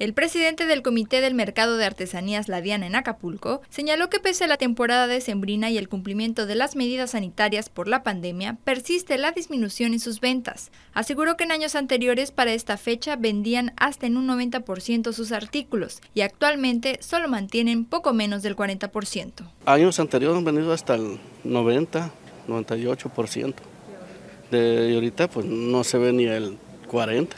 El presidente del Comité del Mercado de Artesanías La Diana en Acapulco señaló que pese a la temporada decembrina y el cumplimiento de las medidas sanitarias por la pandemia, persiste la disminución en sus ventas. Aseguró que en años anteriores para esta fecha vendían hasta en un 90% sus artículos y actualmente solo mantienen poco menos del 40%. Años anteriores han venido hasta el 90, 98%. De, ahorita pues no se ve ni el 40%.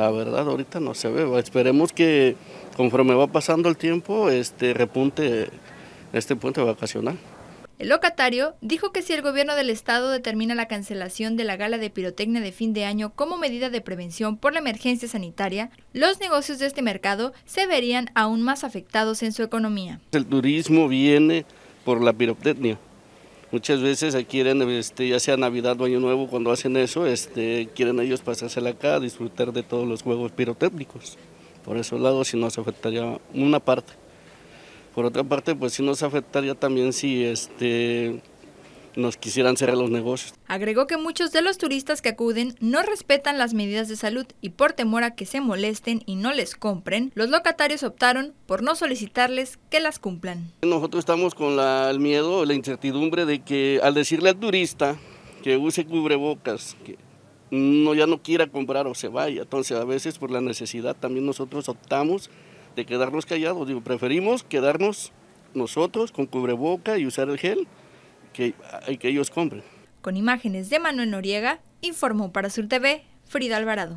La verdad, ahorita no se ve. Esperemos que conforme va pasando el tiempo, este repunte este puente vacacional. El locatario dijo que si el gobierno del estado determina la cancelación de la gala de pirotecnia de fin de año como medida de prevención por la emergencia sanitaria, los negocios de este mercado se verían aún más afectados en su economía. El turismo viene por la pirotecnia. Muchas veces quieren, este, ya sea Navidad o Año Nuevo, cuando hacen eso, este, quieren ellos pasársela acá, disfrutar de todos los juegos pirotécnicos. Por esos lados sí nos afectaría una parte. Por otra parte, pues sí nos afectaría también si este, nos quisieran cerrar los negocios. Agregó que muchos de los turistas que acuden no respetan las medidas de salud y por temor a que se molesten y no les compren, los locatarios optaron por no solicitarles que las cumplan. Nosotros estamos con el miedo, la incertidumbre de que al decirle al turista que use cubrebocas, que no ya no quiera comprar o se vaya, entonces a veces por la necesidad también nosotros optamos de quedarnos callados, digo, preferimos quedarnos nosotros con cubreboca y usar el gel que, que ellos compren. Con imágenes de Manuel Noriega, informó para Sur TV Frida Alvarado.